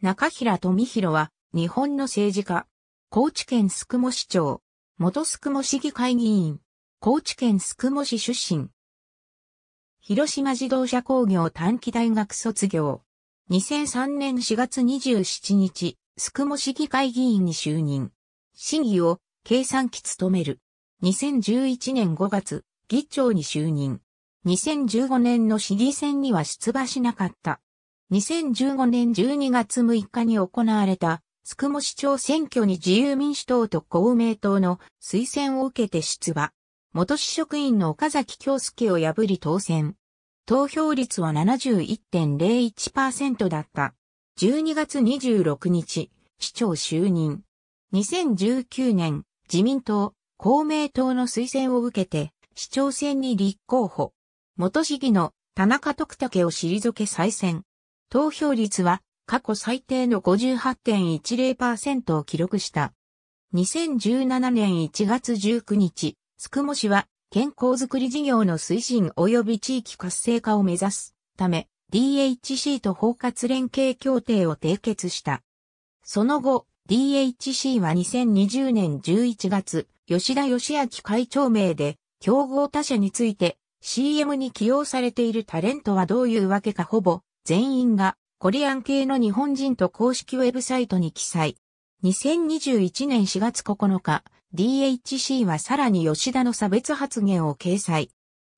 中平富弘は、日本の政治家。高知県宿毛市長。元宿毛市議会議員。高知県宿毛市出身。広島自動車工業短期大学卒業。2003年4月27日、宿毛市議会議員に就任。市議を計算機務める。2011年5月、議長に就任。2015年の市議選には出馬しなかった。2015年12月6日に行われた、宿毛市長選挙に自由民主党と公明党の推薦を受けて出馬。元市職員の岡崎京介を破り当選。投票率は71.01%だった。12月26日、市長就任。2019年、自民党、公明党の推薦を受けて、市長選に立候補。元市議の田中徳武を退け再選。投票率は過去最低の58.10%を記録した。2017年1月19日、スクモ市は健康づくり事業の推進及び地域活性化を目指すため DHC と包括連携協定を締結した。その後、DHC は2020年11月、吉田義明会長名で、競合他社について CM に起用されているタレントはどういうわけかほぼ全員がコリアン系の日本人と公式ウェブサイトに記載。2021年4月9日、DHC はさらに吉田の差別発言を掲載。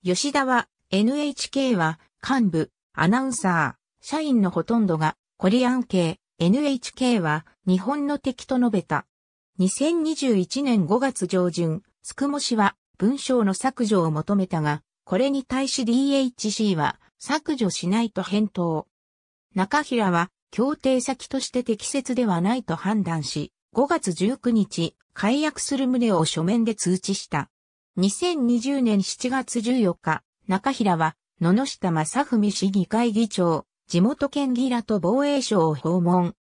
吉田は、NHK は、幹部、アナウンサー、社員のほとんどが、コリアン系、NHK は、日本の敵と述べた。2021年5月上旬、スクモ氏は、文章の削除を求めたが、これに対し DHC は、削除しないと返答。中平は協定先として適切ではないと判断し、5月19日、解約する旨を書面で通知した。2020年7月14日、中平は、野々下正文市議会議長、地元県議らと防衛省を訪問。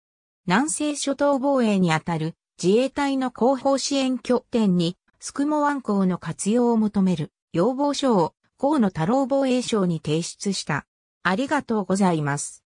南西諸島防衛にあたる自衛隊の後方支援拠点に、スクモ湾港の活用を求める要望書を河野太郎防衛省に提出した。ありがとうございます。